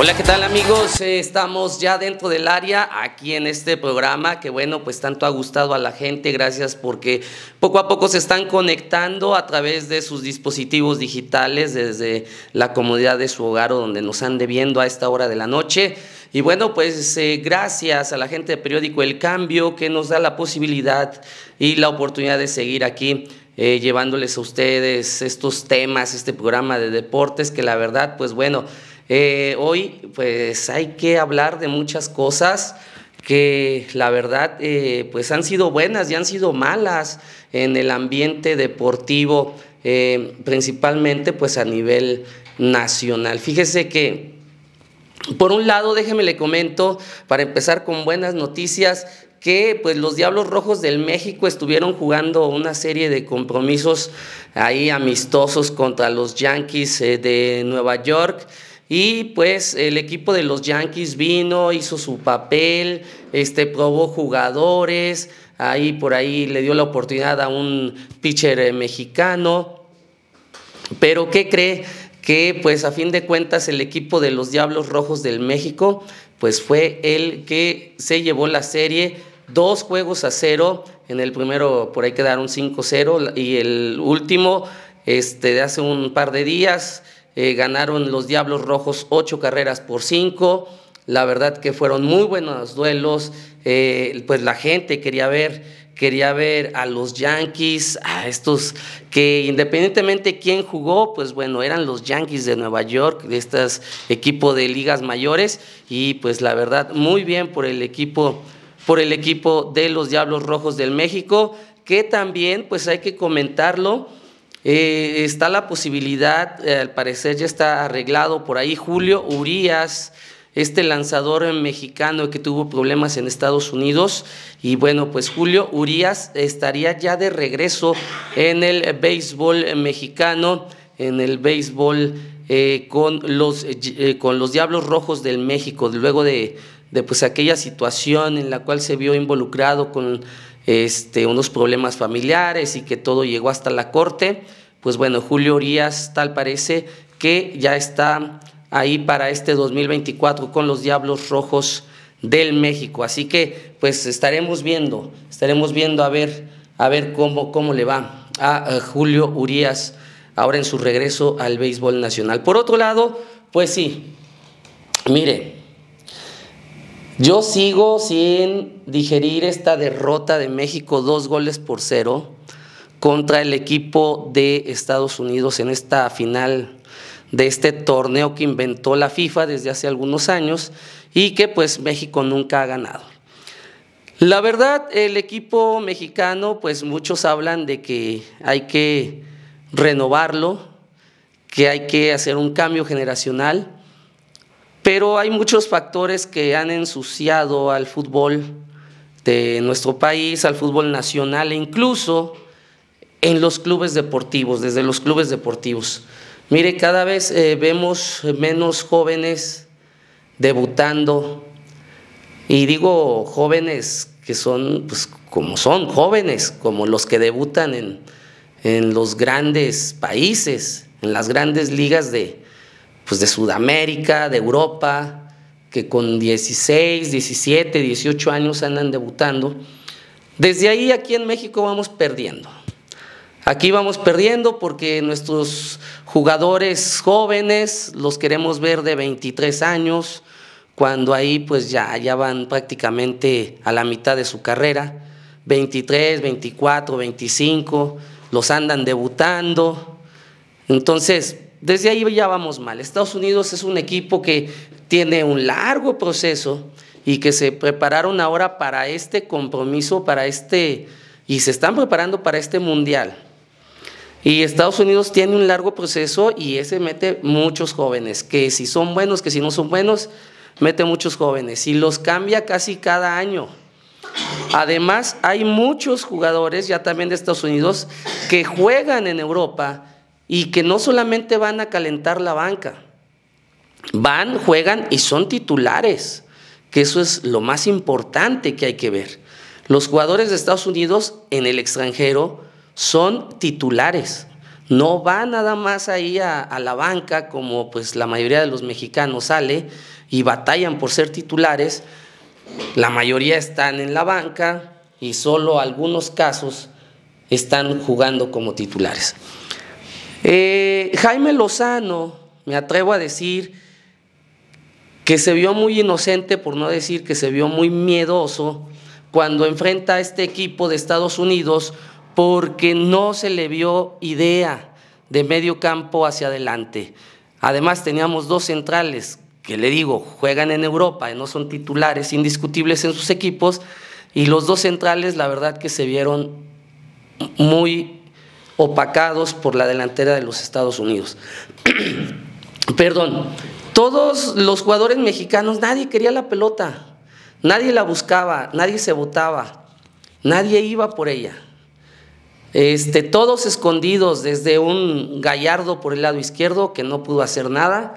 Hola, ¿qué tal amigos? estamos ya dentro del área aquí en este programa que bueno, pues tanto ha gustado a la gente, gracias porque poco a poco se están conectando a través de sus dispositivos digitales desde la comodidad de su hogar o donde nos ande viendo a esta hora de la noche. Y bueno, pues eh, gracias a la gente de periódico El Cambio que nos da la posibilidad y la oportunidad de seguir aquí eh, llevándoles a ustedes estos temas, este programa de deportes que la verdad, pues bueno, eh, hoy pues hay que hablar de muchas cosas que la verdad eh, pues han sido buenas y han sido malas en el ambiente deportivo, eh, principalmente pues a nivel nacional. Fíjese que por un lado, déjeme le comento, para empezar con buenas noticias, que pues los Diablos Rojos del México estuvieron jugando una serie de compromisos ahí amistosos contra los Yankees de Nueva York. Y pues el equipo de los Yankees vino, hizo su papel, este, probó jugadores, ahí por ahí le dio la oportunidad a un pitcher eh, mexicano. Pero ¿qué cree? Que pues a fin de cuentas el equipo de los Diablos Rojos del México pues fue el que se llevó la serie dos juegos a cero. En el primero por ahí quedaron 5-0 y el último este, de hace un par de días eh, ganaron los Diablos Rojos ocho carreras por cinco. La verdad que fueron muy buenos duelos, eh, pues la gente quería ver, quería ver a los Yankees, a estos que independientemente quién jugó, pues bueno, eran los Yankees de Nueva York, de este equipo de ligas mayores, y pues la verdad, muy bien por el equipo, por el equipo de los Diablos Rojos del México, que también, pues hay que comentarlo, eh, está la posibilidad, eh, al parecer ya está arreglado por ahí, Julio Urias, este lanzador mexicano que tuvo problemas en Estados Unidos. Y bueno, pues Julio Urias estaría ya de regreso en el béisbol mexicano, en el béisbol eh, con, los, con los Diablos Rojos del México, luego de, de pues aquella situación en la cual se vio involucrado con este, unos problemas familiares y que todo llegó hasta la corte pues bueno, Julio Urias tal parece que ya está ahí para este 2024 con los Diablos Rojos del México. Así que pues estaremos viendo, estaremos viendo a ver, a ver cómo, cómo le va a, a Julio Urias ahora en su regreso al béisbol nacional. Por otro lado, pues sí, mire, yo sigo sin digerir esta derrota de México, dos goles por cero contra el equipo de Estados Unidos en esta final de este torneo que inventó la FIFA desde hace algunos años y que pues México nunca ha ganado. La verdad, el equipo mexicano, pues muchos hablan de que hay que renovarlo, que hay que hacer un cambio generacional, pero hay muchos factores que han ensuciado al fútbol de nuestro país, al fútbol nacional e incluso en los clubes deportivos, desde los clubes deportivos. Mire, cada vez eh, vemos menos jóvenes debutando, y digo jóvenes que son, pues como son jóvenes, como los que debutan en, los grandes países, en las grandes ligas de, pues, de Sudamérica, de Europa, que con 16, 17, 18 años andan debutando. Desde ahí aquí en México vamos perdiendo. Aquí vamos perdiendo porque nuestros jugadores jóvenes los queremos ver de 23 años, cuando ahí pues ya, van prácticamente a la mitad de su carrera, 23, 24, 25, los andan debutando. Entonces, desde ahí ya vamos mal. Estados Unidos es un equipo que tiene un largo proceso y que se prepararon ahora para este compromiso, para este, y se están preparando para este mundial. Y Estados Unidos tiene un largo proceso y ese mete muchos jóvenes, que si son buenos, que si no son buenos, mete muchos jóvenes y los cambia casi cada año. Además, hay muchos jugadores ya también de Estados Unidos que juegan en Europa y que no solamente van a calentar la banca, van, juegan y son titulares, que eso es lo más importante que hay que ver. Los jugadores de Estados Unidos en el extranjero, son titulares. No va nada más ahí a, la banca como pues la mayoría de los mexicanos sale y batallan por ser titulares. La mayoría están en la banca y solo algunos casos están jugando como titulares. Eh, Jaime Lozano, me atrevo a decir que se vio muy inocente, por no decir que se vio muy miedoso, cuando enfrenta a este equipo de Estados Unidos porque no se le vio idea de medio campo hacia adelante. Además teníamos dos centrales que le digo, juegan en Europa y no son titulares indiscutibles en sus equipos, y los dos centrales la verdad que se vieron muy opacados por la delantera de los Estados Unidos. Perdón, todos los jugadores mexicanos, nadie quería la pelota, nadie la buscaba, nadie se votaba, nadie iba por ella. Este, todos escondidos desde un gallardo por el lado izquierdo que no pudo hacer nada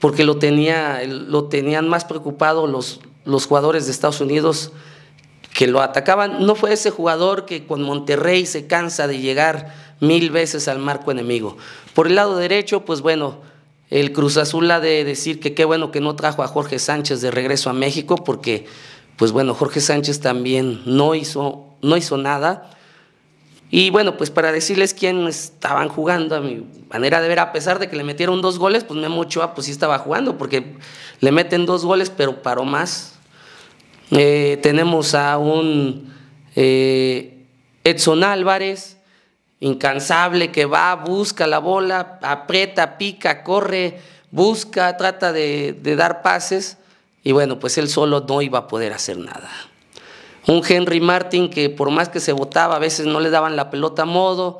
porque lo, tenía, lo tenían más preocupado los, jugadores de Estados Unidos que lo atacaban. No fue ese jugador que con Monterrey se cansa de llegar mil veces al marco enemigo. Por el lado derecho, pues bueno, el Cruz Azul ha de decir que qué bueno que no trajo a Jorge Sánchez de regreso a México porque, pues bueno, Jorge Sánchez también no hizo, no hizo nada y bueno, pues para decirles quién estaban jugando, a mi manera de ver, a pesar de que le metieron dos goles, pues Memo Ochoa pues sí estaba jugando, porque le meten dos goles, pero paró más. Eh, tenemos a un eh, Edson Álvarez, incansable, que va, busca la bola, aprieta, pica, corre, busca, trata de dar pases. Y bueno, pues él solo no iba a poder hacer nada. Un Henry Martin que por más que se votaba a veces no le daban la pelota a modo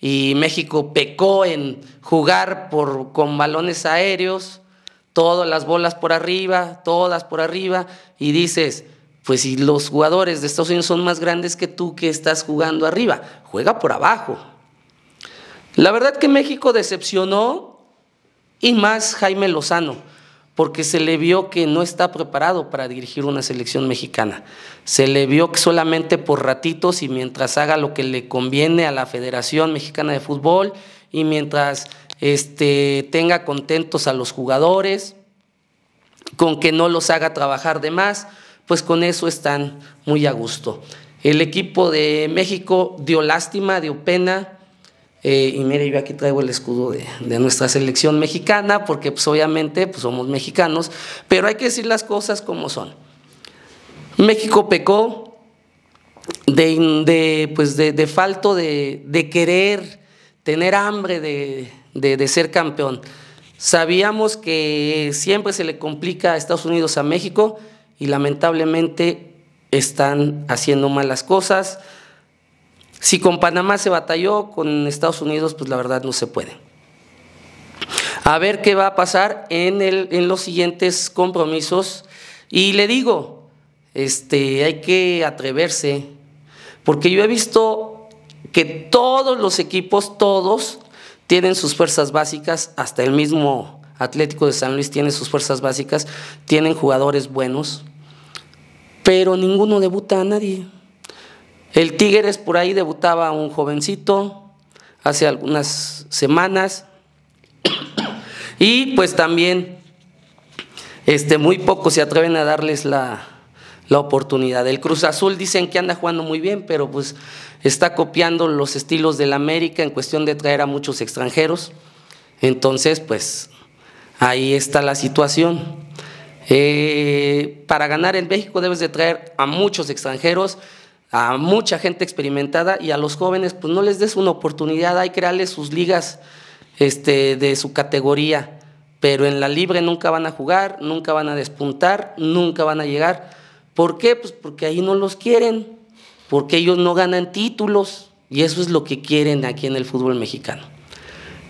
y México pecó en jugar por, con balones aéreos, todas las bolas por arriba, todas por arriba y dices, pues si los jugadores de Estados Unidos son más grandes que tú que estás jugando arriba, juega por abajo. La verdad que México decepcionó y más Jaime Lozano porque se le vio que no está preparado para dirigir una selección mexicana. Se le vio que solamente por ratitos y mientras haga lo que le conviene a la Federación Mexicana de Fútbol y mientras este, tenga contentos a los jugadores, con que no los haga trabajar de más, pues con eso están muy a gusto. El equipo de México dio lástima, dio pena, eh, y mire, yo aquí traigo el escudo de, nuestra selección mexicana, porque pues, obviamente pues, somos mexicanos, pero hay que decir las cosas como son. México pecó de, de pues, de falto de, querer, tener hambre de ser campeón. Sabíamos que siempre se le complica a Estados Unidos a México y lamentablemente están haciendo malas cosas. Si con Panamá se batalló, con Estados Unidos, pues la verdad no se puede. A ver qué va a pasar en, los siguientes compromisos. Y le digo, este, hay que atreverse, porque yo he visto que todos los equipos, todos, tienen sus fuerzas básicas, hasta el mismo Atlético de San Luis tiene sus fuerzas básicas, tienen jugadores buenos, pero ninguno debuta a nadie. El Tigres por ahí debutaba un jovencito hace algunas semanas. Y pues también este, muy pocos se atreven a darles la, oportunidad. El Cruz Azul dicen que anda jugando muy bien, pero pues está copiando los estilos del América en cuestión de traer a muchos extranjeros. Entonces, pues ahí está la situación. Eh, para ganar en México debes de traer a muchos extranjeros a mucha gente experimentada y a los jóvenes, pues no les des una oportunidad, hay que crearles sus ligas este, de su categoría, pero en la libre nunca van a jugar, nunca van a despuntar, nunca van a llegar. ¿Por qué? Pues porque ahí no los quieren, porque ellos no ganan títulos y eso es lo que quieren aquí en el fútbol mexicano,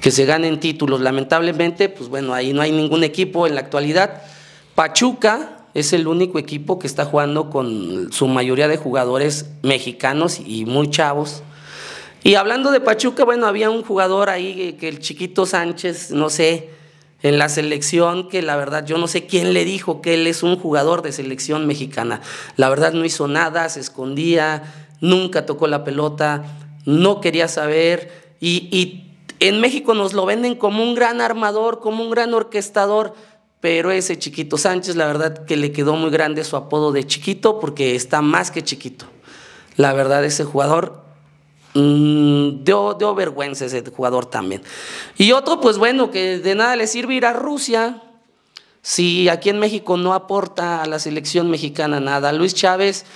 que se ganen títulos. Lamentablemente, pues bueno, ahí no hay ningún equipo en la actualidad. Pachuca, es el único equipo que está jugando con su mayoría de jugadores mexicanos y muy chavos. Y hablando de Pachuca, bueno, había un jugador ahí que el chiquito Sánchez, no sé, en la selección que la verdad yo no sé quién le dijo que él es un jugador de selección mexicana. La verdad no hizo nada, se escondía, nunca tocó la pelota, no quería saber y, y en México nos lo venden como un gran armador, como un gran orquestador pero ese chiquito Sánchez, la verdad que le quedó muy grande su apodo de chiquito porque está más que chiquito. La verdad, ese jugador mm, dio, dio vergüenza ese jugador también. Y otro, pues bueno, que de nada le sirve ir a Rusia si aquí en México no aporta a la selección mexicana nada. Luis Chávez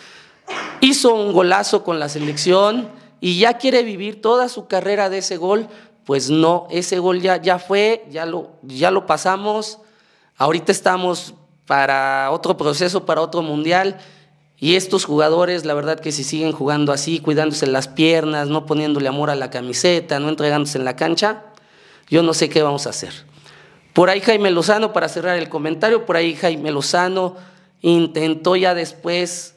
hizo un golazo con la selección y ya quiere vivir toda su carrera de ese gol. Pues no, ese gol ya, ya fue, ya lo, ya lo pasamos Ahorita estamos para otro proceso, para otro mundial. Y estos jugadores, la verdad que si siguen jugando así, cuidándose las piernas, no poniéndole amor a la camiseta, no entregándose en la cancha, yo no sé qué vamos a hacer. Por ahí Jaime Lozano, para cerrar el comentario, por ahí Jaime Lozano intentó ya después,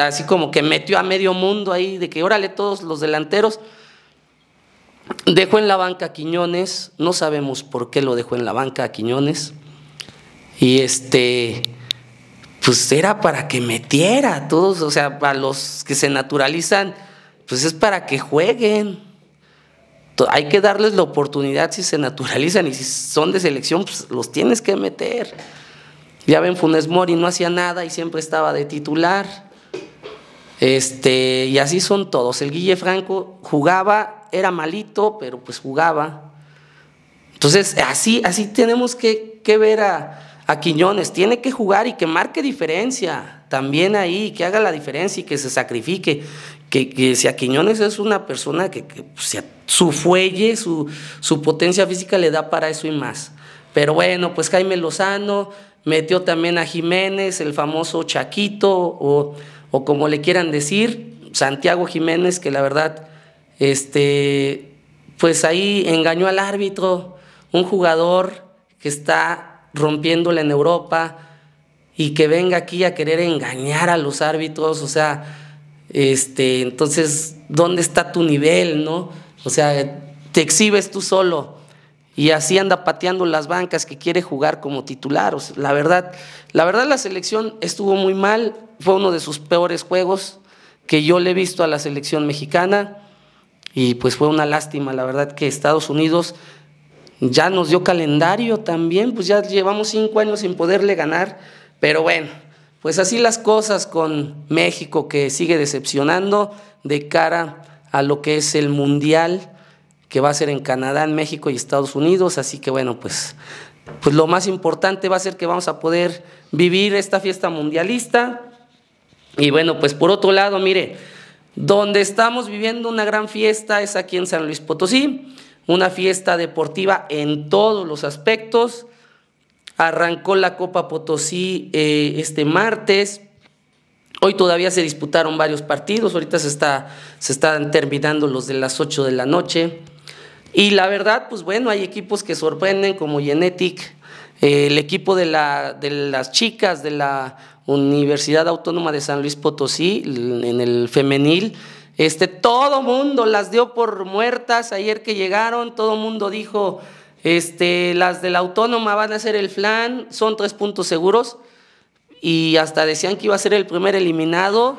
así como que metió a medio mundo ahí, de que órale todos los delanteros. Dejó en la banca a Quiñones, no sabemos por qué lo dejó en la banca a Quiñones. Y este, pues era para que metiera todos, o sea, a los que se naturalizan, pues es para que jueguen. Hay que darles la oportunidad si se naturalizan y si son de selección, pues los tienes que meter. Ya ven, Funes Mori no hacía nada y siempre estaba de titular. Este, y así son todos. El Guille Franco jugaba, era malito, pero pues jugaba. Entonces, así, así tenemos que ver a, a Quiñones, tiene que jugar y que marque diferencia también ahí, que haga la diferencia y que se sacrifique. Que, si a Quiñones es una persona que, que pues, su fuelle, su, su potencia física le da para eso y más. Pero bueno, pues Jaime Lozano metió también a Jiménez, el famoso Chaquito, o, o como le quieran decir, Santiago Jiménez, que la verdad, este, pues ahí engañó al árbitro, un jugador que está rompiéndola en Europa y que venga aquí a querer engañar a los árbitros, o sea, este, entonces, ¿dónde está tu nivel, no? O sea, te exhibes tú solo y así anda pateando las bancas que quiere jugar como titular. la verdad, la verdad la selección estuvo muy mal, fue uno de sus peores juegos que yo le he visto a la selección mexicana y pues fue una lástima, la verdad que Estados Unidos ya nos dio calendario también, pues ya llevamos cinco años sin poderle ganar, pero bueno, pues así las cosas con México que sigue decepcionando de cara a lo que es el Mundial que va a ser en Canadá, en México y Estados Unidos, así que bueno, pues, pues lo más importante va a ser que vamos a poder vivir esta fiesta mundialista. Y bueno, pues por otro lado, mire, donde estamos viviendo una gran fiesta es aquí en San Luis Potosí una fiesta deportiva en todos los aspectos. Arrancó la Copa Potosí eh, este martes. Hoy todavía se disputaron varios partidos, ahorita se, está, se están terminando los de las 8 de la noche. Y la verdad, pues bueno, hay equipos que sorprenden como Genetic, eh, el equipo de las chicas de la Universidad Autónoma de San Luis Potosí, en el femenil, este, todo mundo las dio por muertas ayer que llegaron, todo mundo dijo, este, las de la autónoma van a ser el flan, son tres puntos seguros, y hasta decían que iba a ser el primer eliminado,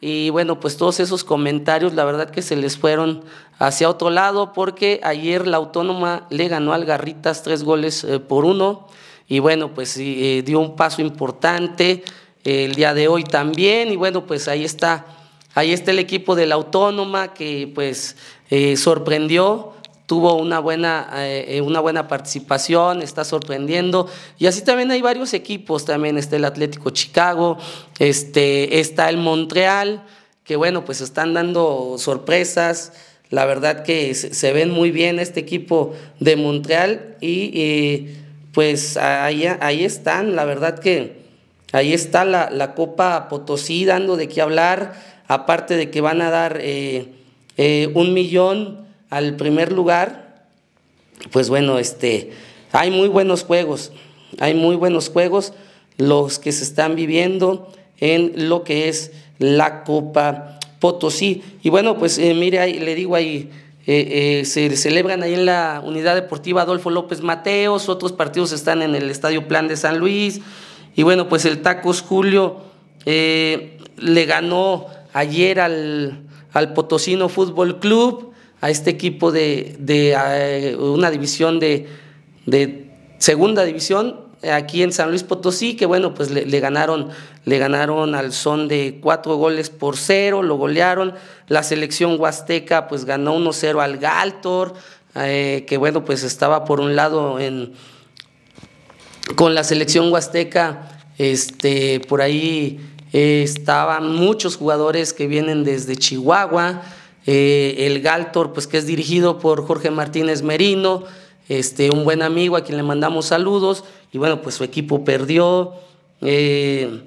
y bueno, pues todos esos comentarios, la verdad que se les fueron hacia otro lado, porque ayer la autónoma le ganó al Garritas tres goles eh, por uno, y bueno, pues eh, dio un paso importante el día de hoy también, y bueno, pues ahí está Ahí está el equipo de la Autónoma que pues eh, sorprendió, tuvo una buena, eh, eh, una buena participación, está sorprendiendo. Y así también hay varios equipos, también está el Atlético Chicago, este, está el Montreal, que bueno, pues están dando sorpresas. La verdad que se ven muy bien este equipo de Montreal y pues ahí, ahí están, la verdad que Ahí está la, Copa Potosí dando de qué hablar, aparte de que van a dar eh, eh, un millón al primer lugar. Pues bueno, este, hay muy buenos juegos, hay muy buenos juegos los que se están viviendo en lo que es la Copa Potosí. Y bueno, pues eh, mire, ahí, le digo ahí, se celebran ahí en la Unidad Deportiva Adolfo López Mateos, otros partidos están en el Estadio Plan de San Luis, y bueno, pues el Tacos Julio eh, le ganó ayer al, Potosino Fútbol Club, a este equipo de, eh, una división de, segunda división eh, aquí en San Luis Potosí, que bueno, pues le, ganaron, le ganaron al son de cuatro goles por cero, lo golearon. La selección huasteca pues ganó 1-0 al Galtor, que bueno, pues estaba por un lado en con la selección huasteca, este, por ahí eh, estaban muchos jugadores que vienen desde Chihuahua, eh, el Galtor, pues que es dirigido por Jorge Martínez Merino, este, un buen amigo a quien le mandamos saludos, y bueno, pues su equipo perdió. Eh,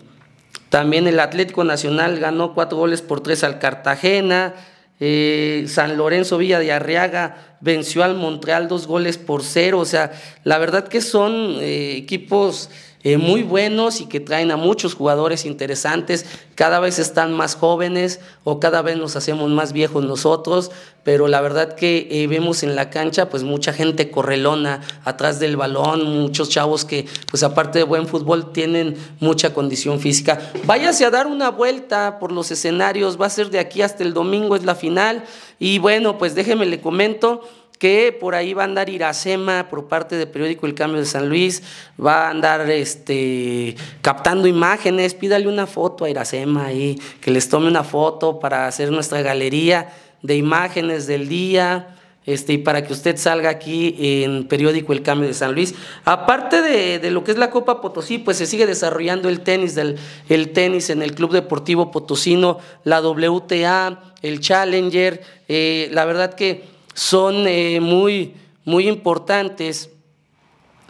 también el Atlético Nacional ganó cuatro goles por tres al Cartagena, eh, San Lorenzo Villa de Arriaga venció al Montreal dos goles por cero. O sea, la verdad que son eh, equipos eh, muy buenos y que traen a muchos jugadores interesantes. Cada vez están más jóvenes o cada vez nos hacemos más viejos nosotros, pero la verdad que eh, vemos en la cancha pues mucha gente correlona atrás del balón, muchos chavos que pues aparte de buen fútbol tienen mucha condición física. Váyase a dar una vuelta por los escenarios, va a ser de aquí hasta el domingo, es la final y bueno pues déjeme le comento que por ahí va a andar Iracema por parte de periódico El Cambio de San Luis, va a andar este, captando imágenes, pídale una foto a Iracema ahí, que les tome una foto para hacer nuestra galería de imágenes del día. Este, y para que usted salga aquí en periódico El Cambio de San Luis. Aparte de, lo que es la Copa Potosí, pues se sigue desarrollando el tenis, del, el tenis en el Club Deportivo Potosino, la WTA, el Challenger. Eh, la verdad que son eh, muy, muy importantes.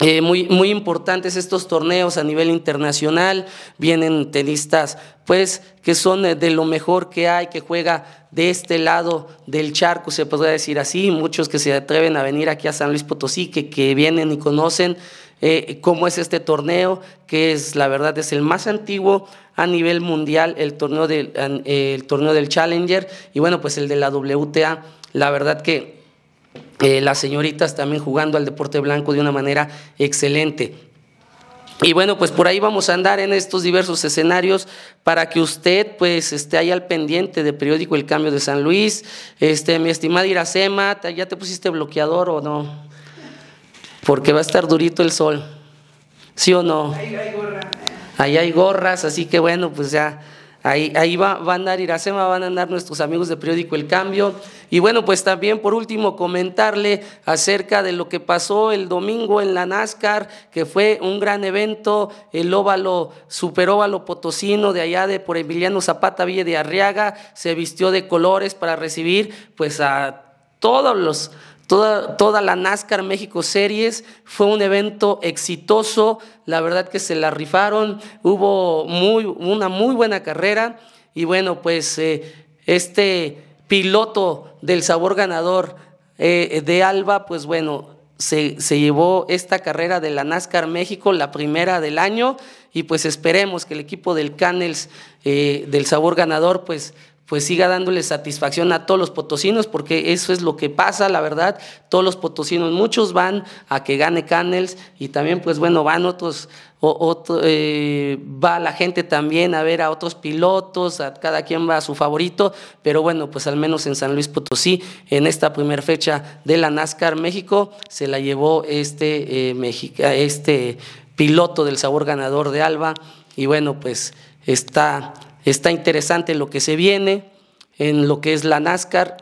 Eh, muy, muy importantes estos torneos a nivel internacional, vienen tenistas pues que son eh, de lo mejor que hay, que juega de este lado del charco, se podría decir así, muchos que se atreven a venir aquí a San Luis Potosí, que, que vienen y conocen cómo es este torneo, que es la verdad es el más antiguo a nivel mundial, el torneo, del, el torneo del Challenger y bueno, pues el de la WTA la verdad que eh, las señoritas también jugando al deporte blanco de una manera excelente. Y bueno, pues por ahí vamos a andar en estos diversos escenarios para que usted pues esté ahí al pendiente de periódico El Cambio de San Luis. Este, mi estimada Iracema, ¿ya te pusiste bloqueador o no? Porque va a estar durito el sol. ¿Sí o no? Ahí hay gorras, así que bueno, pues ya Ahí, ahí va, a andar Iracema, van a andar nuestros amigos de periódico El Cambio. Y bueno, pues también por último comentarle acerca de lo que pasó el domingo en la NASCAR, que fue un gran evento, el óvalo, superóvalo potosino de allá de por Emiliano Zapata Villa de Arriaga, se vistió de colores para recibir pues a todos los Toda, la NASCAR México Series fue un evento exitoso, la verdad que se la rifaron, hubo una muy buena carrera y bueno, pues eh, este piloto del sabor ganador eh, de Alba, pues bueno, se, llevó esta carrera de la NASCAR México, la primera del año, y pues esperemos que el equipo del Canels eh, del sabor ganador pues pues siga dándole satisfacción a todos los potosinos, porque eso es lo que pasa, la verdad, todos los potosinos, muchos van a que gane Canels y también pues bueno, van otros, eh, va la gente también a ver a otros pilotos, cada quien va a su favorito, pero bueno, pues al menos en San Luis Potosí, en esta primera fecha de la NASCAR México, se la llevó este, eh, este piloto del sabor ganador de Alba, y bueno, pues está Está interesante lo que se viene en lo que es la NASCAR.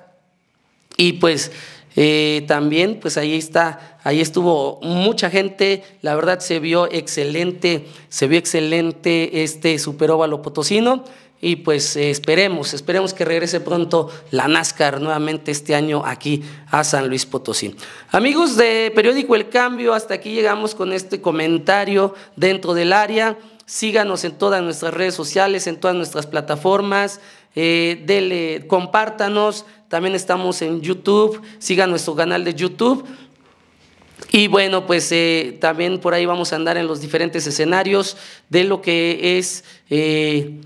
Y pues eh, también, pues ahí está, ahí estuvo mucha gente, la verdad se vio excelente, se vio excelente este superóvalo potosino y pues esperemos, esperemos que regrese pronto la NASCAR nuevamente este año aquí a San Luis Potosí. Amigos de Periódico El Cambio, hasta aquí llegamos con este comentario dentro del área síganos en todas nuestras redes sociales, en todas nuestras plataformas, eh, compártanos, también estamos en YouTube, sigan nuestro canal de YouTube. Y bueno, pues eh, también por ahí vamos a andar en los diferentes escenarios de lo que es eh,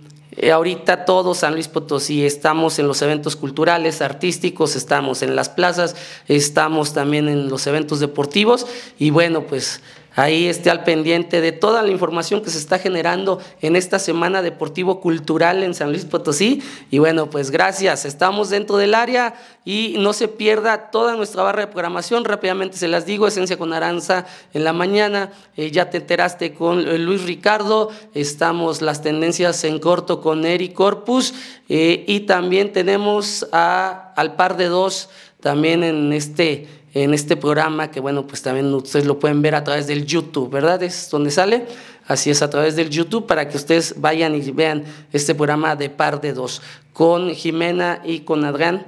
ahorita todo San Luis Potosí. Estamos en los eventos culturales, artísticos, estamos en las plazas, estamos también en los eventos deportivos y bueno, pues ahí esté al pendiente de toda la información que se está generando en esta semana deportivo cultural en San Luis Potosí. Y bueno, pues gracias, estamos dentro del área y no se pierda toda nuestra barra de programación. Rápidamente se las digo, Esencia con Aranza en la mañana, eh, ya te enteraste con Luis Ricardo, estamos las tendencias en corto con Eric Corpus eh, y también tenemos al par de dos también en este en este programa que bueno, pues también ustedes lo pueden ver a través del YouTube, ¿verdad? Es donde sale. Así es, a través del YouTube para que ustedes vayan y vean este programa de par de dos con Jimena y con Adrián.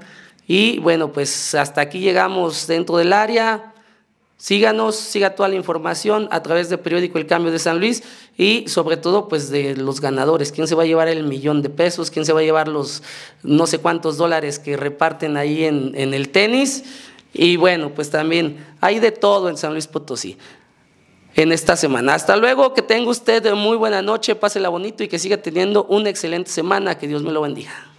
Y bueno, pues hasta aquí llegamos dentro del área. Síganos, siga toda la información a través del periódico El Cambio de San Luis y sobre todo pues de los ganadores, quién se va a llevar el millón de pesos, quién se va a llevar los no sé cuántos dólares que reparten ahí en, en el tenis. Y bueno, pues también hay de todo en San Luis Potosí en esta semana. Hasta luego, que tenga usted muy buena noche, pásela bonito y que siga teniendo una excelente semana. Que Dios me lo bendiga.